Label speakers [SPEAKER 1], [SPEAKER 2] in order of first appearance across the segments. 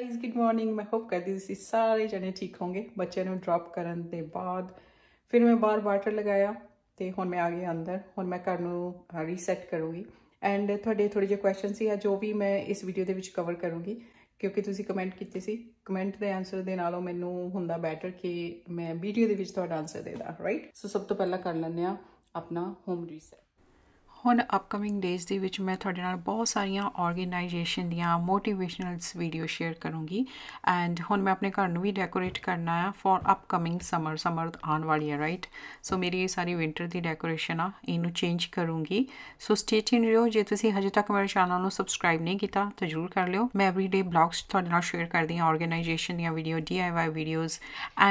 [SPEAKER 1] guys good morning ਮੈਂ hope ਕਰਦੀ ਹਾਂ ਤੁਸੀਂ ਸਾਰੇ ਜਣੇ ਠੀਕ ਹੋਗੇ ਬੱਚਿਆਂ ਨੂੰ ਡ੍ਰੌਪ ਕਰਨ ਦੇ ਬਾਅਦ ਫਿਰ ਮੈਂ ਬਾਹਰ ਵਾਟਰ ਲਗਾਇਆ ਤੇ ਹੁਣ ਮੈਂ ਆ ਗਈ ਅੰਦਰ ਹੁਣ ਮੈਂ ਘਰ ਨੂੰ ਰੀਸੈਟ ਕਰੂੰਗੀ ਐਂਡ ਤੁਹਾਡੇ ਥੋੜੇ ਜਿਹੇ ਕੁਐਸਚਨ ਸੀ ਆ ਜੋ ਵੀ ਮੈਂ ਇਸ ਵੀਡੀਓ ਦੇ ਵਿੱਚ ਕਵਰ ਕਰੂੰਗੀ ਕਿਉਂਕਿ ਤੁਸੀਂ ਕਮੈਂਟ ਕੀਤੇ ਸੀ ਕਮੈਂਟ ਦੇ ਆਨਸਰ ਦੇ ਨਾਲੋਂ ਮੈਨੂੰ ਹੁੰਦਾ ਬੈਟਰ ਕਿ ਮੈਂ ਵੀਡੀਓ ਦੇ ਵਿੱਚ ਤੁਹਾਡਾ ਆਨਸਰ ਦੇ ਦਾਂ ਰਾਈਟ ਸੋ ਸਭ ਤੋਂ ਪਹਿਲਾਂ ਕਰ ਲੈਂਦੇ ਆ ਆਪਣਾ ਹੋਮ ਰੀਸੈਟ ਹੁਣ ਅਪਕਮਿੰਗ ਡੇਸ ਦੇ ਵਿੱਚ ਮੈਂ ਤੁਹਾਡੇ ਨਾਲ ਬਹੁਤ ਸਾਰੀਆਂ ਆਰਗੇਨਾਈਜੇਸ਼ਨ ਦੀਆਂ ਮੋਟੀਵੇਸ਼ਨਲਸ ਵੀਡੀਓ ਸ਼ੇਅਰ ਕਰੂੰਗੀ ਐਂਡ ਹੁਣ ਮੈਂ ਆਪਣੇ ਘਰ ਨੂੰ ਵੀ ਡੈਕੋਰੇਟ ਕਰਨਾ ਹੈ ਫॉर ਅਪਕਮਿੰਗ ਸਮਰ ਸਮਰ ਆਉਣ ਵਾਲੀ ਹੈ ਰਾਈਟ ਸੋ ਮੇਰੀ ਇਹ ਸਾਰੀ ਵਿంటర్ ਦੀ ਡੈਕੋਰੇਸ਼ਨ ਆ ਇਹਨੂੰ ਚੇਂਜ ਕਰੂੰਗੀ ਸੋ ਸਟੇ ਟਿਨ ਰਿਓ ਜੇ ਤੁਸੀਂ ਹਜੇ ਤੱਕ ਮੇਰੇ ਚੈਨਲ ਨੂੰ ਸਬਸਕ੍ਰਾਈਬ ਨਹੀਂ ਕੀਤਾ ਤਾਂ ਜਰੂਰ ਕਰ ਲਿਓ ਮੈਂ ਐਵਰੀਡੇ ਬਲੌਗਸ ਤੁਹਾਡੇ ਨਾਲ ਸ਼ੇਅਰ ਕਰਦੀ ਹਾਂ ਆਰਗੇਨਾਈਜੇਸ਼ਨ ਦੀਆਂ video DIY videos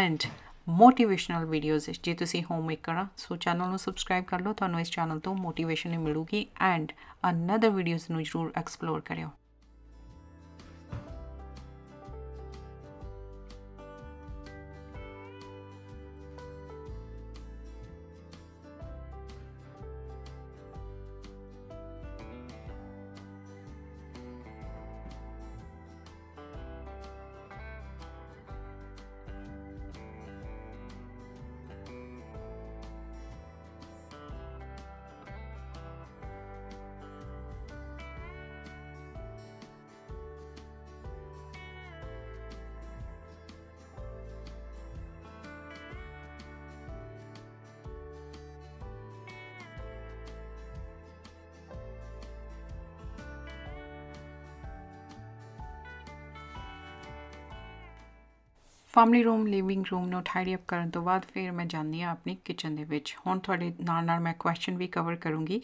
[SPEAKER 1] and motivational videos ਜੇ ਤੁਸੀਂ ਹੋਮ ਮੇਕਰ ਆ ਸੋ ਚੈਨਲ ਨੂੰ ਸਬਸਕ੍ਰਾਈਬ ਕਰ ਲਓ ਤੁਹਾਨੂੰ ਇਸ ਚੈਨਲ ਤੋਂ ਮੋਟੀਵੇਸ਼ਨ ਮਿਲੂਗੀ ਐਂਡ ਅਨਦਰ ਵੀਡੀਓਜ਼ ਨੂੰ ਜਰੂਰ ਐਕਸਪਲੋਰ ਕਰਿਓ ਫੈਮਿਲੀ ਰੂਮ ਲਿਵਿੰਗ ਰੂਮ ਨੂੰ ਟਾਈਡੀ ਅਪ ਕਰਨ ਤੋਂ ਬਾਅਦ ਫਿਰ ਮੈਂ ਜਾਂਦੀ ਆ ਆਪਣੀ ਕਿਚਨ ਦੇ ਵਿੱਚ ਹੁਣ ਤੁਹਾਡੇ ਨਾਲ ਨਾਲ ਮੈਂ ਕੁਐਸਚਨ ਵੀ ਕਵਰ ਕਰੂੰਗੀ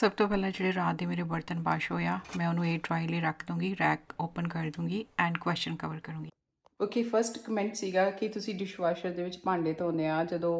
[SPEAKER 1] ਸਭ ਤੋਂ ਪਹਿਲਾਂ ਜਿਹੜੇ ਰਾਤ ਦੇ ਮੇਰੇ ਬਰਤਨ ਵਾਸ਼ ਹੋਇਆ ਮੈਂ ਉਹਨੂੰ 에ਅਰ ਡਰਾਈ ਲਈ ਰੱਖ ਦੂੰਗੀ ਰੈਕ ਓਪਨ ਕਰ ਦੂੰਗੀ ਐਂਡ ਕੁਐਸਚਨ ਕਵਰ ਕਰੂੰਗੀ ਓਕੇ ਫਰਸਟ ਕਮੈਂਟ ਸੀਗਾ ਕਿ ਤੁਸੀਂ ਡਿਸ਼ਵਾਸ਼ਰ ਦੇ ਵਿੱਚ ਭਾਂਡੇ ਧੋਨੇ ਆ ਜਦੋਂ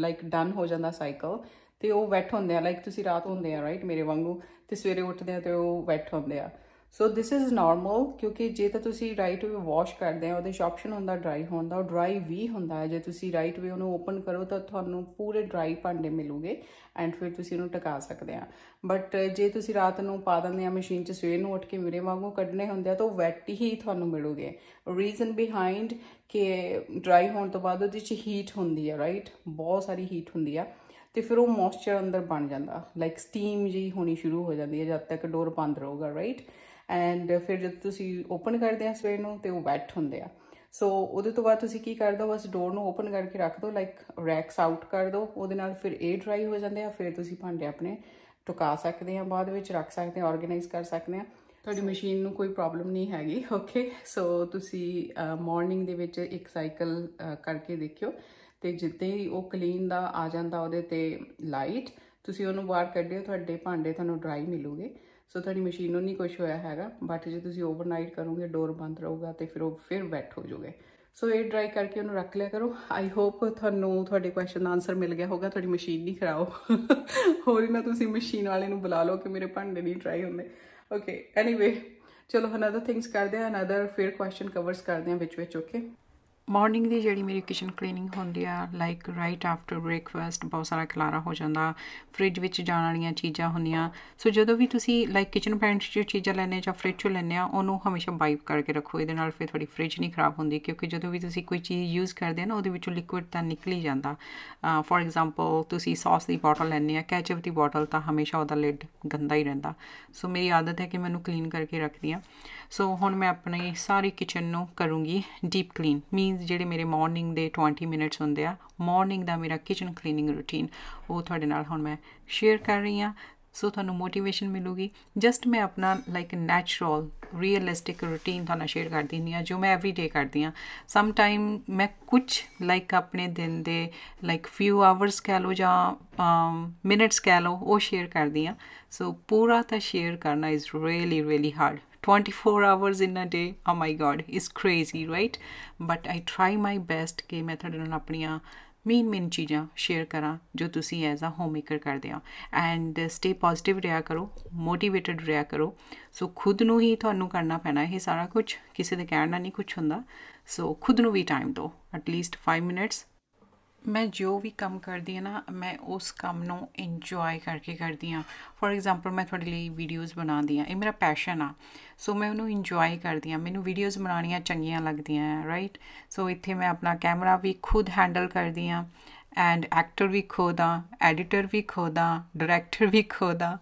[SPEAKER 1] ਲਾਈਕ ਡਨ ਹੋ ਜਾਂਦਾ ਸਾਈਕਲ ਤੇ ਉਹ ਵੈਟ ਹੁੰਦੇ ਆ ਲਾਈਕ ਤੁਸੀਂ ਰਾਤ ਹੁੰਦੇ ਆ ਰਾਈਟ ਮੇਰੇ ਵਾਂਗੂ ਤੇ ਸਵੇਰੇ ਉੱਠਦੇ ਆ ਤੇ ਉਹ ਵੈਟ ਹੁੰਦੇ ਆ ਸੋ ਥਿਸ ਇਜ਼ ਨਾਰਮਲ ਕਿਉਂਕਿ ਜੇ ਤਾਂ ਤੁਸੀਂ ਰਾਈਟ ਵੇ ਵਾਸ਼ ਕਰਦੇ ਆ ਉਹਦੇ ਚ ਆਪਸ਼ਨ ਹੁੰਦਾ ਡਰਾਈ ਹੋਣ ਦਾ ਉਹ ਡਰਾਈ ਵੀ ਹੁੰਦਾ ਹੈ ਜੇ ਤੁਸੀਂ ਰਾਈਟ ਵੇ ਉਹਨੂੰ ਓਪਨ ਕਰੋ ਤਾਂ ਤੁਹਾਨੂੰ ਪੂਰੇ ਡਰਾਈ ਭਾਂਡੇ ਮਿਲੂਗੇ ਐਂਡ ਫਿਰ ਤੁਸੀਂ ਉਹਨੂੰ ਟਿਕਾ ਸਕਦੇ ਆ ਬਟ ਜੇ ਤੁਸੀਂ ਰਾਤ ਨੂੰ ਪਾ ਦਿੰਦੇ ਆ ਮਸ਼ੀਨ 'ਚ ਸਵੇਰ ਨੂੰ ਉੱਠ ਕੇ ਮੇਰੇ ਵਾਂਗੂ ਕੱਢਨੇ ਹੁੰਦੇ ਆ ਤਾਂ ਉਹ ਵੈਟ ਹੀ ਤੁਹਾਨੂੰ ਮਿਲੂਗੇ ਰੀਜ਼ਨ ਬਿਹਾਈਂਡ ਕਿ ਡਰਾਈ ਹੋਣ ਤੋਂ ਬਾਅਦ ਉਹਦੇ 'ਚ ਹੀਟ ਹੁੰਦੀ ਆ ਰਾਈਟ ਬਹੁਤ ਸਾਰੀ ਹੀਟ ਹੁੰਦੀ ਆ ਤੇ ਫਿਰ ਉਹ ਮੌਇਸਚਰ ਅੰਦਰ ਬਣ ਜਾਂਦਾ ਲਾਈਕ ਸਟੀਮ ਜੀ ਹੋਣੀ ਸ਼ੁਰੂ ਹੋ ਜਾਂਦੀ ਹੈ ਜਦ ਤੱਕ ਡੋਰ ਬੰਦ ਰਹੂਗਾ ਰਾਈਟ ਐਂਡ ਫਿਰ ਜਦ ਤੁਸੀਂ ਓਪਨ ਕਰਦੇ ਆ ਸਵੇਰ ਨੂੰ ਤੇ ਉਹ ਵੈਟ ਹੁੰਦੇ ਆ ਸੋ ਉਹਦੇ ਤੋਂ ਬਾਅਦ ਤੁਸੀਂ ਕੀ ਕਰਦੇ ਹੋ ਬਸ ਡੋਰ ਨੂੰ ਓਪਨ ਕਰਕੇ ਰੱਖ ਦੋ ਲਾਈਕ ਰੈਕਸ ਆਊਟ ਕਰ ਦੋ ਉਹਦੇ ਨਾਲ ਫਿਰ ਇਹ ਡਰਾਈ ਹੋ ਜਾਂਦੇ ਆ ਫਿਰ ਤੁਸੀਂ ਭਾਂਡੇ ਆਪਣੇ ਟੁਕਾ ਸਕਦੇ ਆ ਬਾਅਦ ਵਿੱਚ ਰੱਖ ਸਕਦੇ ਆ ਆਰਗੇਨਾਈਜ਼ ਕਰ ਸਕਦੇ ਆ ਤੁਹਾਡੀ ਮਸ਼ੀਨ ਨੂੰ ਕੋਈ ਪ੍ਰੋਬਲਮ ਨਹੀਂ ਹੈਗੀ ਓਕੇ ਸੋ ਤੁਸੀਂ ਮਾਰਨਿੰਗ ਦੇ ਵਿੱਚ ਇੱਕ ਸਾਈਕਲ ਕਰਕੇ ਦੇਖਿਓ ਤੇ ਜਿੱਤੇ ਹੀ ਉਹ ਕਲੀਨ ਦਾ ਆ ਜਾਂਦਾ ਉਹਦੇ ਤੇ ਲਾਈਟ ਤੁਸੀਂ ਉਹਨੂੰ ਬਾਹਰ ਕੱਢਿਓ ਤੁਹਾਡੇ ਭਾਂਡੇ ਤੁਹਾਨੂੰ ਡਰਾਈ ਮਿਲੂਗੇ ਸੋ ਤੁਹਾਡੀ ਮਸ਼ੀਨ ਨੂੰ ਨਹੀਂ ਕੁਝ ਹੋਇਆ ਹੈਗਾ ਬਟ ਜੇ ਤੁਸੀਂ ਓਵਰਨਾਈਟ ਕਰੋਗੇ ਡੋਰ ਬੰਦ ਰਹੂਗਾ ਤੇ ਫਿਰ ਉਹ ਫਿਰ ਵੈਟ ਹੋ ਜਾਊਗਾ ਸੋ ਇਹ ਡਰਾਈ ਕਰਕੇ ਉਹਨੂੰ ਰੱਖ ਲਿਆ ਕਰੋ ਆਈ ਹੋਪ ਤੁਹਾਨੂੰ ਤੁਹਾਡੇ ਕੁਐਸਚਨ ਦਾ ਆਨਸਰ ਮਿਲ ਗਿਆ ਹੋਗਾ ਤੁਹਾਡੀ ਮਸ਼ੀਨ ਨਹੀਂ ਖਰਾਬ ਹੋਰ ਨਾ ਤੁਸੀਂ ਮਸ਼ੀਨ ਵਾਲੇ ਨੂੰ ਬੁਲਾ ਲਓ ਕਿ ਮੇਰੇ ਭਾਂਡੇ ਨਹੀਂ ਡਰਾਈ ਹੁੰਦੇ ਓਕੇ ਐਨੀਵੇ ਚਲੋ ਅਨਦਰ ਥਿੰਗਸ ਕਰਦੇ ਆ ਅਨਦਰ ਫਿਰ ਕੁਐਸਚਨ ਕਵਰਸ ਕਰਦੇ ਆ ਵਿੱਚ ਵਿੱਚ ਓਕੇ ਮਾਰਨਿੰਗ ਦੀ ਜਿਹੜੀ ਮੇਰੀ ਕਿਚਨ ਕਲੀਨਿੰਗ ਹੁੰਦੀ ਆ ਲਾਈਕ ਰਾਈਟ ਆਫਟਰ ਬ੍ਰੇਕਫਾਸਟ ਬਹੁਤ ਸਾਰਾ ਖਲਾਰਾ ਹੋ ਜਾਂਦਾ ਫ੍ਰਿਜ ਵਿੱਚ ਜਾਣ ਵਾਲੀਆਂ ਚੀਜ਼ਾਂ ਹੁੰਦੀਆਂ ਸੋ ਜਦੋਂ ਵੀ ਤੁਸੀਂ ਲਾਈਕ ਕਿਚਨ ਪੈਂਟ 'ਚ ਚੀਜ਼ਾਂ ਲੈਣੇ ਜਾਂ ਫ੍ਰਿਜ 'ਚੋਂ ਲੈਣੇ ਆ ਉਹਨੂੰ ਹਮੇਸ਼ਾ ਵਾਈਪ ਕਰਕੇ ਰੱਖੋ ਇਹਦੇ ਨਾਲ ਫਿਰ ਤੁਹਾਡੀ ਫ੍ਰਿਜ ਨਹੀਂ ਖਰਾਬ ਹੁੰਦੀ ਕਿਉਂਕਿ ਜਦੋਂ ਵੀ ਤੁਸੀਂ ਕੋਈ ਚੀਜ਼ ਯੂਜ਼ ਕਰਦੇ ਆ ਨਾ ਉਹਦੇ ਵਿੱਚੋਂ ਲਿਕੁਇਡ ਤਾਂ ਨਿਕਲ ਹੀ ਜਾਂਦਾ ਫੋਰ ਐਗਜ਼ਾਮਪਲ ਤੁਸੀਂ ਸੌਸ ਦੀ ਬੋਟਲ ਲੈਣੇ ਆ ਕੈਚਅਪ ਦੀ ਬੋਟਲ ਤਾਂ ਹਮੇਸ਼ਾ ਉਹਦਾ ਲਿਡ ਗੰਦਾ ਹੀ ਰਹਿੰਦਾ ਸੋ ਮੇਰੀ ਆਦਤ ਹੈ ਕਿ ਮੈਨੂੰ ਕਲੀਨ ਕਰਕੇ ਰੱਖਦੀ ਆ ਸੋ ਹੁਣ ਮੈਂ ਆਪਣੀ ਸਾਰੀ ਕਿਚਨ ਨੂੰ ਕਰੂੰਗੀ ਡੀਪ ਕਲੀਨ ਮੀਨਸ ਮੀਨਸ ਜਿਹੜੇ ਮੇਰੇ ਮਾਰਨਿੰਗ ਦੇ 20 ਮਿੰਟਸ ਹੁੰਦੇ ਆ ਮਾਰਨਿੰਗ ਦਾ ਮੇਰਾ ਕਿਚਨ ਕਲੀਨਿੰਗ ਰੂਟੀਨ ਉਹ ਤੁਹਾਡੇ ਨਾਲ ਹੁਣ ਮੈਂ ਸ਼ੇਅਰ ਕਰ ਰਹੀ ਆ ਸੋ ਤੁਹਾਨੂੰ ਮੋਟੀਵੇਸ਼ਨ ਮਿਲੂਗੀ ਜਸਟ ਮੈਂ ਆਪਣਾ ਲਾਈਕ ਨੈਚੁਰਲ ਰੀਅਲਿਸਟਿਕ ਰੂਟੀਨ ਤੁਹਾਨੂੰ ਸ਼ੇਅਰ ਕਰ ਦਿੰਦੀ ਆ ਜੋ ਮੈਂ ਡੇ ਕਰਦੀ ਆ ਸਮ ਟਾਈਮ ਮੈਂ ਕੁਝ ਲਾਈਕ ਆਪਣੇ ਦਿਨ ਦੇ ਲਾਈਕ ਫਿਊ ਆਵਰਸ ਕਹ ਲਓ ਜਾਂ ਮਿੰਟਸ ਕਹ ਲਓ ਉਹ ਸ਼ੇਅਰ ਕਰਦੀ ਆ ਸੋ ਪੂਰਾ ਤਾਂ ਸ਼ੇਅਰ ਕਰਨਾ is really really hard 24 hours in a day oh my god is crazy right but i try my best ਕਿ ਮੈਂ ਤੁਹਾਡੇ ਨਾਲ ਆਪਣੀਆਂ ਮੇਨ ਮੇਨ ਚੀਜ਼ਾਂ ਸ਼ੇਅਰ ਕਰਾਂ ਜੋ ਤੁਸੀਂ ਐਜ਼ ਅ ਹੋਮਮੇਕਰ ਕਰਦੇ ਆ ਐਂਡ ਸਟੇ ਪੋਜ਼ਿਟਿਵ ਰਿਹਾ ਕਰੋ ਮੋਟੀਵੇਟਿਡ ਰਿਹਾ ਕਰੋ ਸੋ ਖੁਦ ਨੂੰ ਹੀ ਤੁਹਾਨੂੰ ਕਰਨਾ ਪੈਣਾ ਇਹ ਸਾਰਾ ਕੁਝ ਕਿਸੇ ਦੇ ਕਹਿਣ ਨਾਲ ਨਹੀਂ ਕੁਝ ਹੁੰਦਾ ਸੋ ਖੁਦ ਨੂੰ ਵੀ ਟਾਈਮ ਦਿਓ ਐਟ ਲੀਸਟ 5 ਮਿੰਟਸ ਮੈਂ ਜੋ ਵੀ ਕੰਮ ਕਰਦੀ ਹਾਂ ਨਾ ਮੈਂ ਉਸ ਕੰਮ ਨੂੰ ਇੰਜੋਏ ਕਰਕੇ ਕਰਦੀ ਹਾਂ ਫੋਰ ਐਗਜ਼ਾਮਪਲ ਮੈਂ ਤੁਹਾਡੇ ਲਈ ਵੀਡੀਓਜ਼ ਬਣਾਉਂਦੀ ਹਾਂ ਇਹ ਮੇਰਾ ਪੈਸ਼ਨ ਆ ਸੋ ਮੈਂ ਉਹਨੂੰ ਇੰਜੋਏ ਕਰਦੀ ਹਾਂ ਮੈਨੂੰ ਵੀਡੀਓਜ਼ ਬਣਾਉਣੀਆਂ ਚੰਗੀਆਂ ਲੱਗਦੀਆਂ ਆ ਰਾਈਟ ਸੋ ਇੱਥੇ ਮੈਂ ਆਪਣਾ ਕੈਮਰਾ ਵੀ ਖੁਦ ਹੈਂਡਲ ਕਰਦੀ ਹਾਂ ਐਂਡ ਐਕਟਰ ਵੀ ਖੋਦਾ ਐਡੀਟਰ ਵੀ ਖੋਦਾ ਡਾਇਰੈਕਟਰ ਵੀ ਖੋਦਾ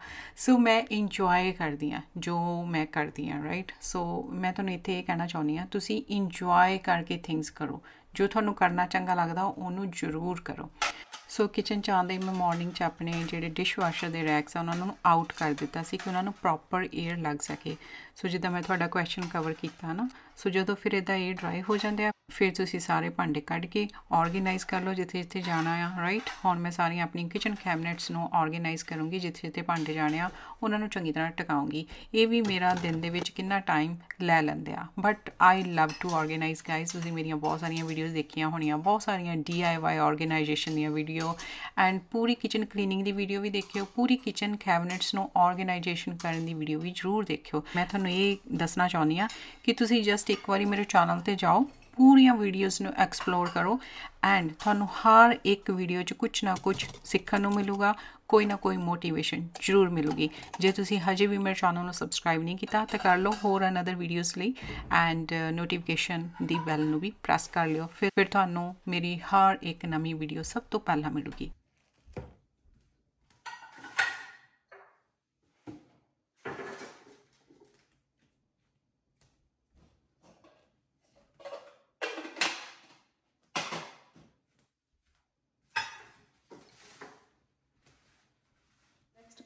[SPEAKER 1] ਸੋ ਮੈਂ ਇੰਜੋਏ ਕਰਦੀ ਆ ਜੋ ਮੈਂ ਕਰਦੀ ਆ ਰਾਈਟ ਸੋ ਮੈਂ ਤੁਹਾਨੂੰ ਇੱਥੇ ਇਹ ਕਹਿਣਾ ਚਾਹੁੰਦੀ ਆ ਤੁਸੀਂ ਇੰਜੋਏ ਕਰਕੇ ਥਿੰਗਸ ਕਰੋ ਜੋ ਤੁਹਾਨੂੰ ਕਰਨਾ ਚੰਗਾ ਲੱਗਦਾ ਉਹਨੂੰ ਜ਼ਰੂਰ ਕਰੋ ਸੋ ਕਿਚਨ ਚ ਆਉਂਦੇ ਮੈਂ ਮਾਰਨਿੰਗ ਚ ਆਪਣੇ ਜਿਹੜੇ ਡਿਸ਼ ਵਾਸ਼ਰ ਦੇ ਰੈਕਸ ਆ ਉਹਨਾਂ ਨੂੰ ਆਊਟ ਕਰ ਦਿੱਤਾ ਸੀ ਕਿ ਉਹਨਾਂ ਨੂੰ ਪ੍ਰੋਪਰ 에ਅਰ ਲੱਗ ਸਕੇ ਸੋ ਜਿੱਦਾਂ ਮੈਂ ਤੁਹਾਡਾ ਕੁਐਸਚਨ ਕਵਰ ਕੀਤਾ ਨਾ ਸੋ ਜਦੋਂ ਫਿਰ ਇਹਦਾ 에ਅਰ ਡਰਾਈ ਹੋ ਜਾਂਦਾ ਫਿਰ ਤੁਸੀਂ ਸਾਰੇ ਭਾਂਡੇ ਕੱਢ ਕੇ ਆਰਗੇਨਾਈਜ਼ ਕਰ ਲਓ ਜਿੱਥੇ ਜਿੱਥੇ ਜਾਣਾ ਆ ਰਾਈਟ ਹੁਣ ਮੈਂ ਸਾਰੀਆਂ ਆਪਣੀਆਂ ਕਿਚਨ ਕੈਬਨਟਸ ਨੂੰ ਆਰਗੇਨਾਈਜ਼ ਕਰੂੰਗੀ ਜਿੱਥੇ ਜਿੱਥੇ ਭਾਂਡੇ ਜਾਣੇ ਆ ਉਹਨਾਂ ਨੂੰ ਚੰਗੀ ਤਰ੍ਹਾਂ ਟਿਕਾਉਂਗੀ ਇਹ ਵੀ ਮੇਰਾ ਦਿਨ ਦੇ ਵਿੱਚ ਕਿੰਨਾ ਟਾਈਮ ਲੈ ਲੈਂਦੇ ਆ but I love to organize guys ਤੁਸੀਂ ਮੇਰੀਆਂ ਬਹੁਤ ਸਾਰੀਆਂ ਵੀਡੀਓਜ਼ ਦੇਖੀਆਂ ਹੋਣੀਆਂ ਬਹੁਤ ਸਾਰੀਆਂ ਡੀਆਈਵਾਈ ਆਰਗੇਨਾਈਜੇਸ਼ਨ ਦੀਆਂ ਵੀਡੀਓ ਐਂਡ ਪੂਰੀ ਕਿਚਨ ਕਲੀਨਿੰਗ ਦੀ ਵੀਡੀਓ ਵੀ ਦੇਖਿਓ ਪੂਰੀ ਕਿਚਨ ਕੈਬਨਟਸ ਨੂੰ ਆਰਗੇਨਾਈਜੇਸ਼ਨ ਕਰਨ ਦੀ ਵੀਡੀਓ ਵੀ ਜ਼ਰੂਰ ਦੇਖਿਓ ਮੈਂ ਤੁਹਾਨੂੰ ਇਹ ਦੱਸਣਾ ਚਾਹੁੰਦੀ ਆ ਕਿ ਤੁਸੀਂ ਜਸਟ ਇੱਕ ਵਾਰੀ ਮੇਰੇ ਚੈਨਲ ਤੇ ਜਾਓ ਪੂਰੀਆਂ ਵੀਡੀਓਜ਼ ਨੂੰ ਐਕਸਪਲੋਰ ਕਰੋ ਐਂਡ ਤੁਹਾਨੂੰ ਹਰ ਇੱਕ ਵੀਡੀਓ 'ਚ ਕੁਝ ਨਾ ਕੁਝ ਸਿੱਖਣ ਨੂੰ ਮਿਲੂਗਾ ਕੋਈ ਨਾ ਕੋਈ ਮੋਟੀਵੇਸ਼ਨ ਜ਼ਰੂਰ ਮਿਲੂਗੀ ਜੇ ਤੁਸੀਂ ਹਜੇ ਵੀ ਮੇਰੇ ਚੈਨਲ ਨੂੰ ਸਬਸਕ੍ਰਾਈਬ ਨਹੀਂ ਕੀਤਾ ਤਾਂ ਕਰ ਲਓ ਹੋਰ ਅਨਦਰ ਵੀਡੀਓਜ਼ ਲਈ ਐਂਡ ਨੋਟੀਫਿਕੇਸ਼ਨ ਦੀ ਬੈਲ ਨੂੰ ਵੀ ਪ੍ਰੈਸ ਕਰ ਲਿਓ ਫਿਰ ਫਿਰ ਤੁਹਾਨੂੰ ਮੇਰੀ ਹਰ ਇੱਕ ਨਵੀਂ ਵੀਡੀਓ ਸਭ ਤੋਂ ਪਹਿਲਾਂ ਮਿਲੂਗੀ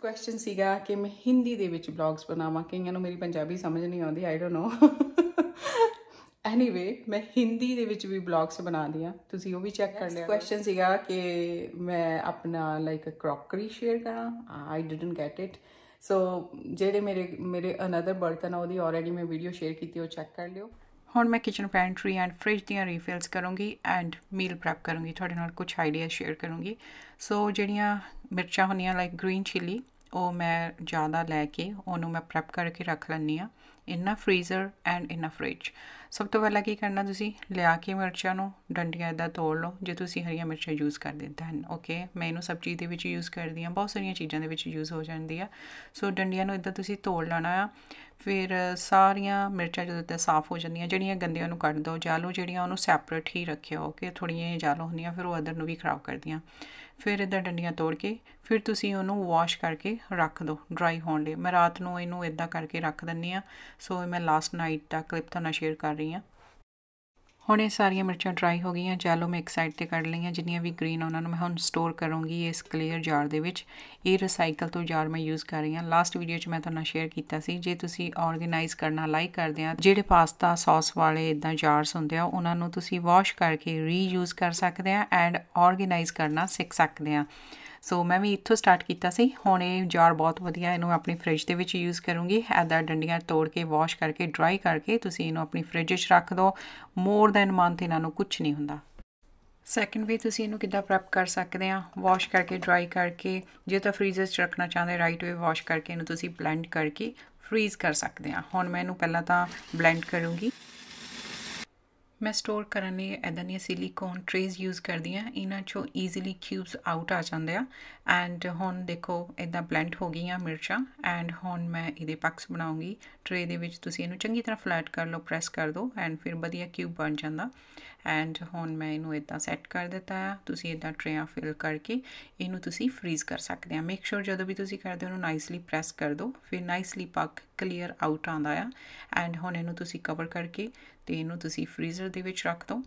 [SPEAKER 1] ਕੁਐਸਚਨ ਸੀਗਾ ਕਿ ਮੈਂ ਹਿੰਦੀ ਦੇ ਵਿੱਚ ਬਲੌਗਸ ਬਣਾਵਾਂ ਕਈਆਂ ਨੂੰ ਮੇਰੀ ਪੰਜਾਬੀ ਸਮਝ ਨਹੀਂ ਆਉਂਦੀ ਆਈ ਡੋਨਟ ਨੋ ਐਨੀਵੇ ਮੈਂ ਹਿੰਦੀ ਦੇ ਵਿੱਚ ਵੀ ਬਲੌਗਸ ਬਣਾਉਂਦੀ ਆ ਤੁਸੀਂ ਉਹ ਵੀ ਚੈੱਕ ਕਰ ਲਿਆ ਕੁਐਸਚਨ ਸੀਗਾ ਕਿ ਮੈਂ ਆਪਣਾ ਲਾਈਕ ਅ ਕ੍ਰੋਕਰੀ ਸ਼ੇਅਰ ਕਰਾਂ I didn't get it so ਜਿਹੜੇ ਮੇਰੇ ਮੇਰੇ ਅਨਦਰ ਬਰਤਨ ਆ ਉਹਦੀ ਆਲਰੇਡੀ ਮੈਂ ਵੀਡੀਓ ਸ਼ੇਅਰ ਕੀਤੀ ਉਹ ਚੈੱਕ ਕਰ ਲਿਓ ਹੁਣ ਮੈਂ ਕਿਚਨ ਪੈਂਟਰੀ ਐਂਡ ਫ੍ਰਿਜ ਦੀਆਂ ਰੀਫਿਲਸ ਕਰੂੰਗੀ ਐਂਡ ਮੀਲ ਪ੍ਰੈਪ ਕਰੂੰਗੀ ਤੁਹਾਡੇ ਨਾਲ ਕੁਝ ਆਈਡੀਆ ਸ਼ੇਅਰ ਕਰੂੰਗੀ ਸੋ ਜਿਹੜੀਆਂ ਮਿਰਚਾਂ ਹੁੰਦੀਆਂ ਲਾਈਕ ਗ੍ਰੀਨ ਚਿੱਲੀ ਉਹ ਮੈਂ ਜ਼ਿਆਦਾ ਲੈ ਕੇ ਉਹਨੂੰ ਮੈਂ ਪ੍ਰੈਪ ਕਰਕੇ ਰੱਖ ਲੰਨੀ ਆ ਇਨਾ ਫ੍ਰੀਜ਼ਰ ਐਂਡ ਇਨਾ ਫ੍ਰਿਜ ਸਭ ਤੋਂ ਪਹਿਲਾਂ ਕੀ ਕਰਨਾ ਤੁਸੀਂ ਲਿਆ ਕੇ ਮਿਰਚਾਂ ਨੂੰ ਡੰਡੀਆਂ ਇਦਾਂ ਤੋੜ ਲਓ ਜੇ ਤੁਸੀਂ ਹਰੀਆਂ ਮਿਰਚਾਂ ਯੂਜ਼ ਕਰਦੇ ਦੈਨ ਓਕੇ ਮੈਂ ਇਹਨੂੰ ਸਬਜ਼ੀ ਦੇ ਵਿੱਚ ਯੂਜ਼ ਕਰਦੀ ਆ ਬਹੁਤ ਸਾਰੀਆਂ ਚੀਜ਼ਾਂ ਦੇ ਵਿੱਚ ਯੂਜ਼ ਹੋ ਜਾਂਦੀ ਆ ਸੋ ਡੰਡੀਆਂ ਨੂੰ ਇਦਾਂ ਤੁਸੀਂ ਤੋੜ ਲੈਣਾ ਆ ਫਿਰ ਸਾਰੀਆਂ ਮਿਰਚਾਂ ਜਦੋਂ ਤੇ ਸਾਫ਼ ਹੋ ਜਾਂਦੀਆਂ ਜਿਹੜੀਆਂ ਗੰਦੀਆਂ ਨੂੰ ਕੱਢ ਦਿਓ ਜਾਲੋ ਜਿਹੜੀਆਂ ਉਹਨੂੰ ਸੈਪਰੇਟ ਹੀ ਰੱਖਿਓ ਕਿ ਥੋੜੀਆਂ ਜਾਲੋ ਹੁੰਦੀਆਂ ਫਿਰ ਉਹ ਅਦਰ ਨੂੰ ਵੀ ਖਰਾਬ ਕਰਦੀਆਂ ਫਿਰ ਇਹਦਾ ਡੰਡੀਆਂ ਤੋੜ ਕੇ ਫਿਰ ਤੁਸੀਂ ਉਹਨੂੰ ਵਾਸ਼ ਕਰਕੇ ਰੱਖ ਦਿਓ ਡਰਾਈ ਹੋਣ ਲਈ ਮੈਂ ਰਾਤ ਨੂੰ ਇਹਨੂੰ ਇਦਾਂ ਕਰਕੇ ਰੱਖ ਦਿੰਨੀ ਆ ਸੋ ਮੈਂ ਲਾਸਟ ਨਾਈਟ ਦਾ ਕਲਿੱਪ ਤੁਹਾਨੂੰ ਸ਼ੇਅਰ ਕਰ ਰਹੀ ਆ ਹੁਣ ਇਹ ਸਾਰੀਆਂ ਮਿਰਚਾਂ ਡਰਾਈ ਹੋ ਗਈਆਂ ਜੈਲੋ ਮੈਂ ਇੱਕ ਸਾਈਡ ਤੇ ਕੱਢ ਲਈਆਂ ਜਿੰਨੀਆਂ ਵੀ ਗ੍ਰੀਨ ਉਹਨਾਂ ਨੂੰ ਮੈਂ ਹੁਣ ਸਟੋਰ ਕਰੂੰਗੀ ਇਸ ਕਲੀਅਰ ਜਾਰ ਦੇ ਵਿੱਚ ਇਹ ਰੀਸਾਈਕਲ ਤੋਂ ਜਾਰ ਮੈਂ ਯੂਜ਼ ਕਰ ਰਹੀ ਹਾਂ ਲਾਸਟ ਵੀਡੀਓ 'ਚ ਮੈਂ ਤੁਹਾਨੂੰ ਸ਼ੇਅਰ ਕੀਤਾ ਸੀ ਜੇ ਤੁਸੀਂ ਆਰਗੇਨਾਈਜ਼ ਕਰਨਾ ਲਾਈਕ ਕਰਦੇ ਆ ਜਿਹੜੇ ਪਾਸਤਾ ਸੌਸ ਵਾਲੇ ਇਦਾਂ ਜਾਰਸ ਹੁੰਦੇ ਆ ਉਹਨਾਂ ਨੂੰ ਤੁਸੀਂ ਵਾਸ਼ ਕਰਕੇ ਰੀਯੂਜ਼ ਕਰ ਸਕਦੇ ਆ ਐਂਡ ਆਰਗੇਨਾਈਜ਼ ਕਰਨਾ ਸਿੱਖ ਸਕਦੇ ਆ ਸੋ ਮੈਂ ਵੀ ਇੱਥੋਂ ਸਟਾਰਟ ਕੀਤਾ ਸੀ ਹੁਣ ਇਹ ਜਾਰ ਬਹੁਤ ਵਧੀਆ ਇਹਨੂੰ ਆਪਣੀ ਫ੍ਰਿਜ ਦੇ ਵਿੱਚ ਯੂਜ਼ ਕਰੂੰਗੀ ਐਦਾ ਡੰਡੀਆਂ ਤੋੜ ਕੇ ਵਾਸ਼ ਕਰਕੇ ਡਰਾਈ ਕਰਕੇ ਤੁਸੀਂ ਇਹਨੂੰ ਆਪਣੀ ਫ੍ਰਿਜ 'ਚ ਰੱਖ ਦਿਓ ਮੋਰ ਦੈਨ ਮੰਥ ਇਹਨਾਂ ਨੂੰ ਕੁਝ ਨਹੀਂ ਹੁੰਦਾ ਸੈਕੰਡ ਵੇ ਤੁਸੀਂ ਇਹਨੂੰ ਕਿੱਦਾਂ ਪ੍ਰੈਪ ਕਰ ਸਕਦੇ ਆ ਵਾਸ਼ ਕਰਕੇ ਡਰਾਈ ਕਰਕੇ ਜੇ ਤਾਂ ਫ੍ਰੀਜ਼ਰ 'ਚ ਰੱਖਣਾ ਚਾਹੁੰਦੇ ਰਾਈਟ ਵੇ ਵਾਸ਼ ਕਰਕੇ ਇਹਨੂੰ ਤੁਸੀਂ ਬਲੈਂਡ ਕਰਕੇ ਫ੍ਰੀਜ਼ ਕਰ ਸਕਦੇ ਆ ਹੁਣ ਮੈਂ ਇਹਨੂੰ ਪਹਿਲਾਂ ਤਾਂ ਬਲੈਂਡ ਕਰੂੰਗੀ ਮੈਂ ਸਟੋਰ ਕਰਨ ਲਈ ਇਦਾਂ ਦੀਆਂ ਸਿਲੀਕੋਨ ਟ੍ਰੇਜ਼ ਯੂਜ਼ ਕਰਦੀ ਆ ਇਹਨਾਂ ਚੋਂ ਈਜ਼ੀਲੀ ਕਿਊਬਸ ਆਊਟ ਆ ਜਾਂਦੇ ਆ ਐਂਡ ਹੁਣ ਦੇਖੋ ਇਦਾਂ ਬਲੈਂਡ ਹੋ ਗਈਆਂ ਮਿਰਚਾਂ ਐਂਡ ਹੁਣ ਮੈਂ ਇਹਦੇ ਪਕਸ ਬਣਾਉਂਗੀ ਟ੍ਰੇ ਦੇ ਵਿੱਚ ਤੁਸੀਂ ਇਹਨੂੰ ਚੰਗੀ ਤਰ੍ਹਾਂ ਫਲੈਟ ਕਰ ਲਓ ਪ੍ਰੈਸ ਕਰ ਦਿਓ ਐਂਡ ਫਿਰ ਵਧੀਆ ਕਿਊਬ ਬਣ ਜਾਂਦਾ ਐਂਡ ਹੁਣ ਮੈਂ ਇਹਨੂੰ ਇਦਾਂ ਸੈੱਟ ਕਰ ਦਿੱਤਾ ਆ ਤੁਸੀਂ ਇਦਾਂ ਟ੍ਰੇਆਂ ਫਿਲ ਕਰਕੇ ਇਹਨੂੰ ਤੁਸੀਂ ਫ੍ਰੀਜ਼ ਕਰ ਸਕਦੇ ਆ ਮੇਕ ਸ਼ੋਰ ਜਦੋਂ ਵੀ ਤੁਸੀਂ ਕਰਦੇ ਹੋ ਉਹਨੂੰ ਨਾਈਸਲੀ ਪ੍ਰੈਸ ਕਰ ਦਿਓ ਫਿਰ ਨਾਈਸਲੀ ਪੱਕ ਕਲੀਅਰ ਆਊਟ ਆਂਦਾ ਆ ਐਂਡ ਹੁਣ ਇਹਨੂੰ ਤੁਸੀਂ ਕਵਰ ਕਰਕੇ ਤੇ ਇਹਨੂੰ ਤੁਸੀਂ ਫ੍ਰੀਜ਼ਰ ਦੇ ਵਿੱਚ ਰੱਖ ਦਿਓ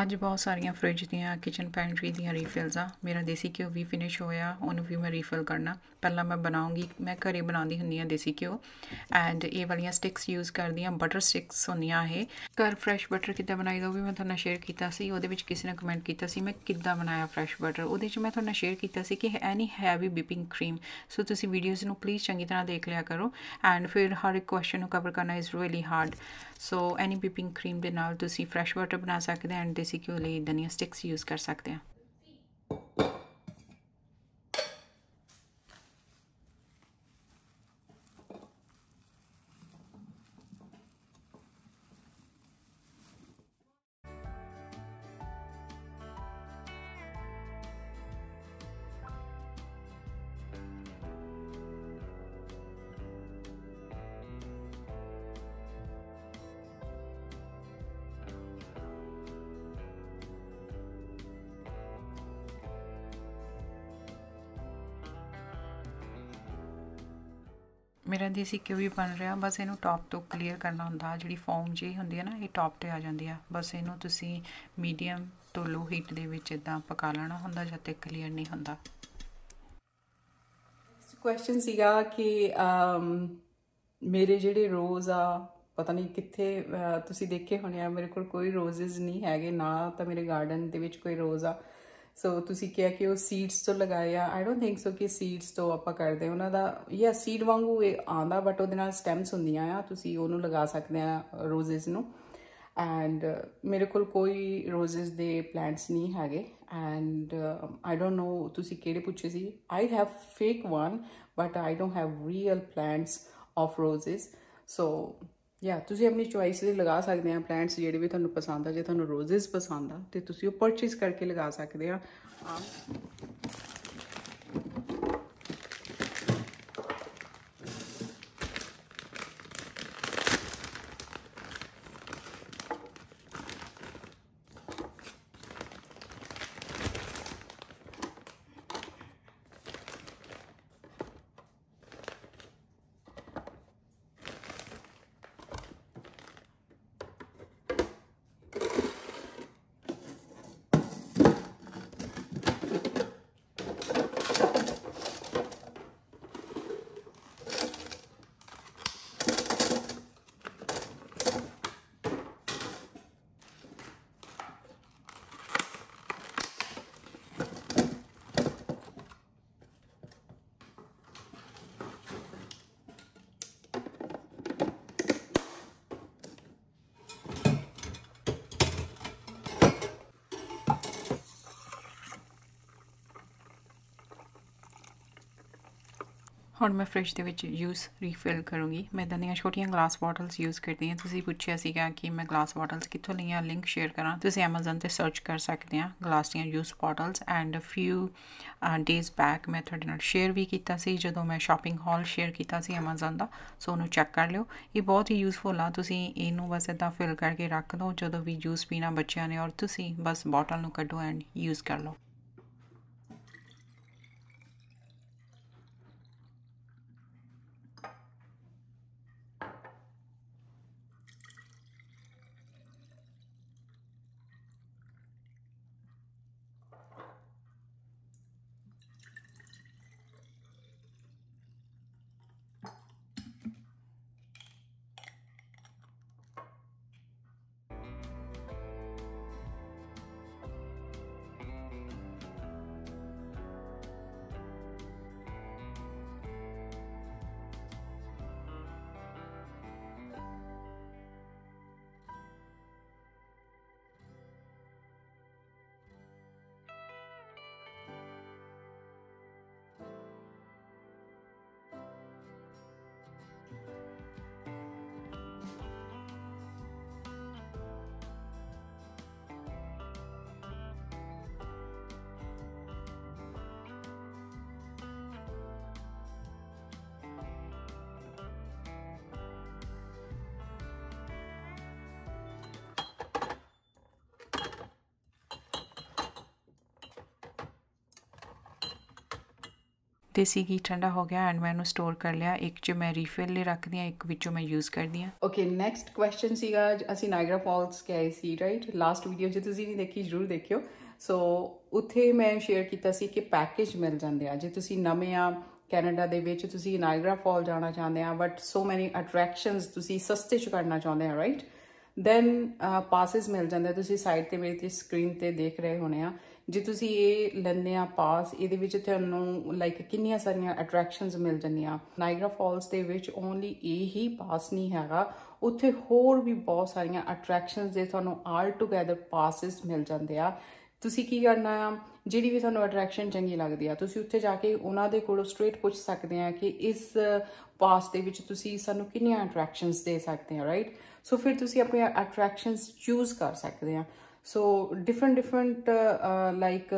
[SPEAKER 1] ਅੱਜ ਬਹੁਤ ਸਾਰੀਆਂ ਫ੍ਰਿਜ ਦੀਆਂ ਕਿਚਨ ਪੈਂਟਰੀ ਦੀਆਂ ਰੀਫਿਲਸ ਆ ਮੇਰਾ ਦੇਸੀ ਘਿਓ ਵੀ ਫਿਨਿਸ਼ ਹੋਇਆ ਉਹਨੂੰ ਵੀ ਮੈਂ ਰੀਫਿਲ ਕਰਨਾ ਪਹਿਲਾਂ ਮੈਂ ਬਣਾਉਂਗੀ ਮੈਂ ਘਰੇ ਬਣਾਉਂਦੀ ਹੁੰਦੀ ਆ ਦੇਸੀ ਘਿਓ ਐਂਡ ਇਹ ਵਾਲੀਆਂ ਸਟਿਕਸ ਯੂਜ਼ ਕਰਦੀ ਆ ਬਟਰ ਸਟਿਕਸ ਹੁੰਦੀਆਂ ਇਹ ਘਰ ਫਰੈਸ਼ ਬਟਰ ਕਿੱਦਾਂ ਬਣਾਈ ਦਾ ਉਹ ਵੀ ਮੈਂ ਤੁਹਾਨੂੰ ਸ਼ੇਅਰ ਕੀਤਾ ਸੀ ਉਹਦੇ ਵਿੱਚ ਕਿਸੇ ਨੇ ਕਮੈਂਟ ਕੀਤਾ ਸੀ ਮੈਂ ਕਿੱਦਾਂ ਬਣਾਇਆ ਫਰੈਸ਼ ਬਟਰ ਉਹਦੇ 'ਚ ਮੈਂ ਤੁਹਾਨੂੰ ਸ਼ੇਅਰ ਕੀਤਾ ਸੀ ਕਿ ਐਨੀ ਹੈਵੀ ਬਿਪਿੰਗ ਕਰੀਮ ਸੋ ਤੁਸੀਂ ਵੀਡੀਓਜ਼ ਨੂੰ ਪਲੀਜ਼ ਚੰਗੀ ਤਰ੍ਹਾਂ ਦੇਖ ਲਿਆ ਕਰੋ ਐਂਡ ਫਿਰ ਹਰ ਇੱਕ ਕੁਐਸਚਨ ਨੂੰ ਕਵਰ ਕਰਨਾ is really hard so any whipping cream ਦੇ ਨਾਲ ਤੁਸੀਂ ਫਰੈਸ਼ ਬਟਰ ਬਣਾ ਸਕਦੇ ਐਂਡ ਦੇਸੀ ਘਿਓ ਲਈ ਧਨੀਆ ਸਟਿਕਸ ਯੂਜ਼ ਕਰ ਸਕਦੇ ਹਾਂ ਮੇਰਾ ਸੀ ਕਿਉਂ ਵੀ ਬਣ ਰਿਹਾ ਬਸ ਇਹਨੂੰ ਟੌਪ ਤੋਂ ਕਲੀਅਰ ਕਰਨਾ ਹੁੰਦਾ ਜਿਹੜੀ ਫਾਰਮ ਜੀ ਹੁੰਦੀ ਹੈ ਨਾ ਇਹ ਟੌਪ ਤੇ ਆ ਜਾਂਦੀ ਆ ਬਸ ਇਹਨੂੰ ਤੁਸੀਂ ਮੀਡੀਅਮ ਤੋਂ ਲੋ ਹੀਟ ਦੇ ਵਿੱਚ ਇਦਾਂ ਪਕਾ ਲੈਣਾ ਹੁੰਦਾ ਜਦ ਤੱਕ ਕਲੀਅਰ ਨਹੀਂ ਹੁੰਦਾ ਕੁਐਸਚਨ ਸੀਗਾ ਕਿ ਮੇਰੇ ਜਿਹੜੇ ਰੋਜ਼ ਆ ਪਤਾ ਨਹੀਂ ਕਿੱਥੇ ਤੁਸੀਂ ਦੇਖੇ ਹੋਣੇ ਆ ਮੇਰੇ ਕੋਲ ਕੋਈ ਰੋਜ਼ਸ ਨਹੀਂ ਹੈਗੇ ਨਾ ਤਾਂ ਮੇਰੇ ਗਾਰਡਨ ਦੇ ਵਿੱਚ ਕੋਈ ਰੋਜ਼ ਆ ਸੋ ਤੁਸੀਂ ਕਿਹਾ ਕਿ ਉਹ ਸੀਡਸ ਤੋਂ ਲਗਾਇਆ ਆਈ ਡੋਨਟ ਥਿੰਕ ਸੋ ਕਿ ਸੀਡਸ ਤੋਂ ਆਪਾਂ ਕਰਦੇ ਉਹਨਾਂ ਦਾ ਯਾ ਸੀਡ ਵਾਂਗੂ ਇਹ ਆਂਦਾ ਬਟ ਉਹਦੇ ਨਾਲ ਸਟੈਮਸ ਹੁੰਦੀਆਂ ਆ ਤੁਸੀਂ ਉਹਨੂੰ ਲਗਾ ਸਕਦੇ ਆ ਰੋਜ਼ਸ ਨੂੰ ਐਂਡ ਮੇਰੇ ਕੋਲ ਕੋਈ ਰੋਜ਼ਸ ਦੇ ਪਲਾਂਟਸ ਨਹੀਂ ਹੈਗੇ ਐਂਡ ਆਈ ਡੋਨਟ ਨੋ ਤੁਸੀਂ ਕਿਹੜੇ ਪੁੱਛੇ ਸੀ I have fake one but I don't have real plants of roses so ya ਤੁਸੀਂ ਆਪਣੀ ਚੁਆਇਸ ਦੇ ਲਗਾ ਸਕਦੇ ਆ ਪਲਾਂਟਸ ਜਿਹੜੇ ਵੀ ਤੁਹਾਨੂੰ ਪਸੰਦ ਆ ਜੇ ਤੁਹਾਨੂੰ ਰੋਜ਼ਸ ਪਸੰਦ ਆ ਤੇ ਤੁਸੀਂ ਉਹ ਪਰਚੇਸ ਕਰਕੇ ਲਗਾ ਸਕਦੇ ਆ ਆਮ ਹੁਣ ਮੈਂ ਫ੍ਰਿਜ ਦੇ ਵਿੱਚ ਜੂਸ ਰੀਫਿਲ ਕਰੂੰਗੀ ਮੈਂ ਇਦਾਂ ਦੀਆਂ ਛੋਟੀਆਂ ਗਲਾਸ ਬੋਟਲਸ ਯੂਜ਼ ਕਰਦੀ ਹਾਂ ਤੁਸੀਂ ਪੁੱਛਿਆ ਸੀਗਾ ਕਿ ਮੈਂ ਗਲਾਸ ਬੋਟਲਸ ਕਿੱਥੋਂ ਲਈਆਂ ਲਿੰਕ ਸ਼ੇਅਰ ਕਰਾਂ ਤੁਸੀਂ Amazon ਤੇ ਸਰਚ ਕਰ ਸਕਦੇ ਆ ਗਲਾਸ ਦੀਆਂ juice bottles and few days back ਮੈਂ ਤੁਹਾਡੇ ਨਾਲ ਸ਼ੇਅਰ ਵੀ ਕੀਤਾ ਸੀ ਜਦੋਂ ਮੈਂ ਸ਼ਾਪਿੰਗ ਹਾਲ ਸ਼ੇਅਰ ਕੀਤਾ ਸੀ Amazon ਦਾ ਸੋ ਉਹਨੂੰ ਚੈੱਕ ਕਰ ਲਿਓ ਇਹ ਬਹੁਤ ਹੀ ਯੂਸਫੁਲ ਆ ਤੁਸੀਂ ਇਹਨੂੰ ਬਸ ਇਦਾਂ ਫਿਲ ਕਰਕੇ ਰੱਖ ਦਿਓ ਜਦੋਂ ਵੀ ਜੂਸ ਪੀਣਾ ਬੱਚਿਆਂ ਨੇ ਔਰ ਤੁਸੀਂ ਬਸ ਬੋਟਲ ਨੂੰ ਕੱਢੋ ਐਂਡ ਯੂਜ਼ ਕਰ ਲਓ ਤੇ ਸੀ ਠੰਡਾ ਹੋ ਗਿਆ ਐਂਡ ਮੈਂ ਉਹਨੂੰ ਸਟੋਰ ਕਰ ਲਿਆ ਇੱਕ ਚ ਮੈਂ ਰੀਫਿਲ ਲਈ ਰੱਖਦੀ ਆ ਇੱਕ ਵਿੱਚੋਂ ਮੈਂ ਯੂਜ਼ ਕਰਦੀ ਆ ਓਕੇ ਨੈਕਸਟ ਕੁਐਸਚਨ ਸੀਗਾ ਅਸੀਂ ਨਾਇਗਰਾ ਫਾਲਸ ਗਏ ਸੀ ਰਾਈਟ ਲਾਸਟ ਵੀਡੀਓ ਜੇ ਤੁਸੀਂ ਨਹੀਂ ਦੇਖੀ ਜ਼ਰੂਰ ਦੇਖਿਓ ਸੋ ਉੱਥੇ ਮੈਂ ਸ਼ੇਅਰ ਕੀਤਾ ਸੀ ਕਿ ਪੈਕੇਜ ਮਿਲ ਜਾਂਦੇ ਆ ਜੇ ਤੁਸੀਂ ਨਵੇਂ ਆ ਕੈਨੇਡਾ ਦੇ ਵਿੱਚ ਤੁਸੀਂ ਨਾਇਗਰਾ ਫਾਲ ਜਾਣਾ ਚਾਹੁੰਦੇ ਆ ਬਟ ਸੋ ਮੈਨੀ ਅਟਰੈਕਸ਼ਨਸ ਤੁਸੀਂ ਸਸਤੇ ਚ ਕਰਨਾ ਚਾਹੁੰਦੇ ਆ ਰਾਈਟ ਦੈਨ ਪਾਸਿਸ ਮਿਲ ਜਾਂਦੇ ਤੁਸੀਂ ਸਾਈਟ ਤੇ ਮੇਰੀ ਤੇ ਸਕਰੀਨ ਤੇ ਦੇਖ ਰਹੇ ਹੋਣੇ ਆ ਜੇ ਤੁਸੀਂ ਇਹ ਲੈਣੇ ਆ ਪਾਸ ਇਹਦੇ ਵਿੱਚ ਤੁਹਾਨੂੰ ਲਾਈਕ ਕਿੰਨੀਆਂ ਸਾਰੀਆਂ ਅਟਰੈਕਸ਼ਨਸ ਮਿਲ ਜਾਂਦੀਆਂ ਨਾਇਗਰਾ ਫਾਲਸ ਦੇ ਵਿੱਚ ਓਨਲੀ ਇਹ ਹੀ ਪਾਸ ਨਹੀਂ ਹੈਗਾ ਉੱਥੇ ਹੋਰ ਵੀ ਬਹੁਤ ਸਾਰੀਆਂ ਅਟਰੈਕਸ਼ਨਸ ਦੇ ਤੁਹਾਨੂੰ ਆਲ ਟੁਗੇਦਰ ਪਾਸਸ ਮਿਲ ਜਾਂਦੇ ਆ ਤੁਸੀਂ ਕੀ ਕਰਨਾ ਆ ਜਿਹੜੀ ਵੀ ਤੁਹਾਨੂੰ ਅਟਰੈਕਸ਼ਨ ਚੰਗੀ ਲੱਗਦੀ ਆ ਤੁਸੀਂ ਉੱਥੇ ਜਾ ਕੇ ਉਹਨਾਂ ਦੇ ਕੋਲੋਂ ਸਟ੍ਰੇਟ ਪੁੱਛ ਸਕਦੇ ਆ ਕਿ ਇਸ ਪਾਸ ਦੇ ਵਿੱਚ ਤੁਸੀਂ ਸਾਨੂੰ ਕਿੰਨੀਆਂ ਅਟਰੈਕਸ਼ਨਸ ਦੇ ਸਕਦੇ ਆ ਰਾਈਟ ਸੋ ਫਿਰ ਤੁਸੀਂ ਆਪਣੇ ਅਟਰੈਕਸ਼ਨਸ ਚੂਜ਼ ਕਰ ਸਕਦੇ ਆ ਸੋ ਡਿਫਰੈਂਟ ਡਿਫਰੈਂਟ ਲਾਈਕ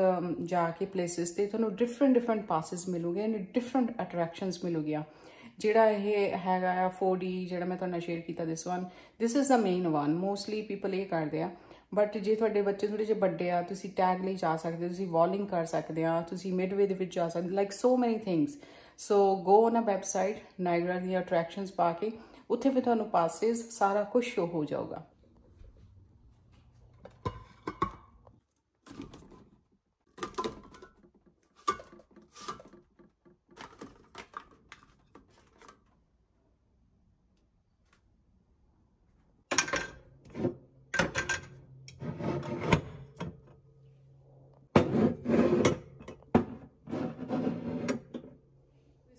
[SPEAKER 1] ਜਾ ਕੇ ਪਲੇਸਸ ਤੇ ਤੁਹਾਨੂੰ ਡਿਫਰੈਂਟ ਡਿਫਰੈਂਟ ਪਾਸਸ ਮਿਲੂਗੇ ਐਂਡ ਡਿਫਰੈਂਟ ਅਟਰੈਕਸ਼ਨਸ ਮਿਲੂਗੀਆਂ ਜਿਹੜਾ ਇਹ ਹੈਗਾ ਆ 4D ਜਿਹੜਾ ਮੈਂ ਤੁਹਾਨੂੰ ਸ਼ੇਅਰ ਕੀਤਾ this one this is a main one mostly people ਇਹ ਕਰਦੇ ਆ ਬਟ ਜੇ ਤੁਹਾਡੇ ਬੱਚੇ ਥੋੜੇ ਜਿਹਾ ਵੱਡੇ ਆ ਤੁਸੀਂ ਟੈਗ ਲਈ ਜਾ ਸਕਦੇ ਤੁਸੀਂ ਵਾਲਿੰਗ ਕਰ ਸਕਦੇ ਆ ਤੁਸੀਂ ਮਿਡਵੇ ਦੇ ਵਿੱਚ ਜਾ ਸਕਦੇ like so many things so go on a website Niagara ਦੀ ਅਟਰੈਕਸ਼ਨਸ ਪਾ ਕੇ ਉੱਥੇ ਫਿਰ ਤੁਹਾਨੂੰ ਪਾਸੇਸ ਸਾਰਾ ਕੁਝ ਸ਼ੋ ਹੋ ਜਾਊਗਾ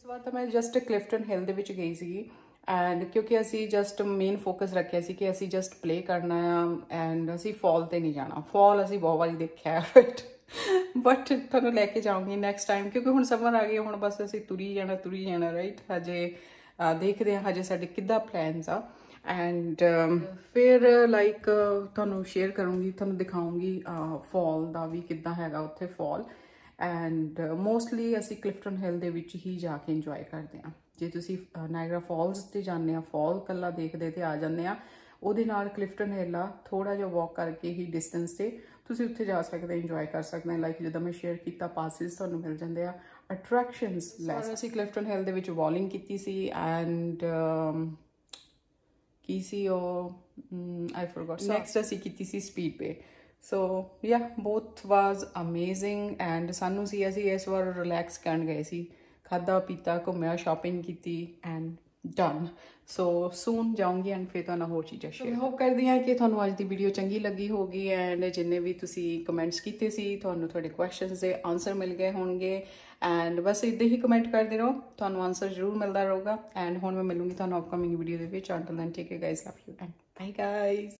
[SPEAKER 1] ਵਾਰ ਤਾਂ ਮੈਂ ਜਸਟ ਕਲਿਫਟਨ ਹਿੱਲ ਦੇ ਵਿੱਚ ਗਈ ਸੀਗੀ ਐਂਡ ਕਿਉਂਕਿ ਅਸੀਂ ਜਸਟ ਮੇਨ ਫੋਕਸ ਰੱਖਿਆ ਸੀ ਕਿ ਅਸੀਂ ਜਸਟ ਪਲੇ ਕਰਨਾ ਆ ਐਂਡ ਅਸੀਂ ਫਾਲ ਤੇ ਨਹੀਂ ਜਾਣਾ ਫਾਲ ਅਸੀਂ ਬਹੁਤ ਵਾਰੀ ਦੇਖਿਆ ਬਟ ਬਟ ਤੁਹਾਨੂੰ ਲੈ ਕੇ ਜਾਵਾਂਗੀ ਨੈਕਸਟ ਟਾਈਮ ਕਿਉਂਕਿ ਹੁਣ ਸਮਰ ਆ ਗਈ ਹੁਣ ਬਸ ਅਸੀਂ ਤੁਰੀ ਜਾਣਾ ਤੁਰੀ ਜਾਣਾ ਰਾਈਟ ਹਜੇ ਦੇਖਦੇ ਹਾਂ ਹਜੇ ਸਾਡੇ ਕਿੱਦਾਂ ਪਲਾਨਸ ਆ ਐਂਡ ਫਿਰ ਲਾਈਕ ਤੁਹਾਨੂੰ ਸ਼ੇਅਰ ਕਰੂੰਗੀ ਤੁਹਾਨੂੰ ਦਿਖਾਉਂਗੀ ਫਾਲ ਦਾ ਵੀ ਕਿੱਦਾਂ ਹੈਗਾ ਉੱਥੇ ਫਾਲ ਐਂਡ ਮੋਸਟਲੀ ਅਸੀਂ ਕਲਿਫਟਨ ਹਿਲ ਦੇ ਵਿੱਚ ਹੀ ਜਾ ਕੇ ਇੰਜੋਏ ਕਰਦੇ ਹਾਂ ਜੇ ਤੁਸੀਂ ਨਾਇਗਰਾ ਫਾਲਸ ਤੇ ਜਾਂਦੇ ਆ ਫਾਲ ਕੱਲਾ ਦੇਖਦੇ ਤੇ ਆ ਜਾਂਦੇ ਆ ਉਹਦੇ ਨਾਲ ਕਲਿਫਟਨ ਹੇਲਾ ਥੋੜਾ ਜਿਹਾ ਵਾਕ ਕਰਕੇ ਹੀ ਡਿਸਟੈਂਸ ਤੇ ਤੁਸੀਂ ਉੱਥੇ ਜਾ ਸਕਦੇ ਇੰਜੋਏ ਕਰ ਸਕਦੇ ਲਾਈਕ ਜਦੋਂ ਮੈਂ ਸ਼ੇਅਰ ਕੀਤਾ ਪਾਸਿਸ ਤੁਹਾਨੂੰ ਮਿਲ ਜਾਂਦੇ ਆ ਅਟਰੈਕਸ਼ਨਸ ਲੈਸ ਅਸੀਂ ਕਲਿਫਟਨ ਹੇਲ ਦੇ ਵਿੱਚ ਬੋਲਿੰਗ ਕੀਤੀ ਸੀ ਐਂਡ um, ਕੀ ਸੀ ਉਹ ਆਈ ਫੋਰਗਟ ਨੈਕਸਟ ਅਸੀਂ ਕੀਤੀ ਸੀ ਸਪੀਡ ਪੇ ਸੋ ਯਾ ਬੋਥ ਵਾਸ ਅਮੇਜ਼ਿੰਗ ਐਂਡ ਸਾਨੂੰ ਸੀ ਅਸੀਂ ਇਸ ਵਾਰ ਰਿਲੈਕਸ ਕਰਨ ਗਏ ਸੀ ਖਾਦਾ ਪੀਤਾ ਘੁੰਮਿਆ ਸ਼ਾਪਿੰਗ ਕੀਤੀ ਐਂਡ ਡਨ ਸੋ ਸੂਨ ਜਾਉਂਗੀ ਐਂਡ ਫੇਰ ਤੁਹਾਨੂੰ ਹੋਰ ਚੀਜ਼ਾਂ ਸ਼ੇਅਰ ਹੋਪ ਕਰਦੀ ਹਾਂ ਕਿ ਤੁਹਾਨੂੰ ਅੱਜ ਦੀ ਵੀਡੀਓ ਚੰਗੀ ਲੱਗੀ ਹੋਗੀ ਐਂਡ ਜਿੰਨੇ ਵੀ ਤੁਸੀਂ ਕਮੈਂਟਸ ਕੀਤੇ ਸੀ ਤੁਹਾਨੂੰ ਤੁਹਾਡੇ ਕੁਐਸਚਨਸ ਦੇ ਆਨਸਰ ਮਿਲ ਗਏ ਹੋਣਗੇ ਐਂਡ ਬਸ ਇਦਾਂ ਹੀ ਕਮੈਂਟ ਕਰਦੇ ਰਹੋ ਤੁਹਾਨੂੰ ਆਨਸਰ ਜ਼ਰੂਰ ਮਿਲਦਾ ਰਹੂਗਾ ਐਂਡ ਹੁਣ ਮੈਂ ਮਿਲੂੰਗੀ ਤੁਹਾਨੂੰ ਅਪਕਮਿੰਗ ਵੀਡੀਓ ਦੇ ਵਿੱਚ until then take care guys love you and bye guys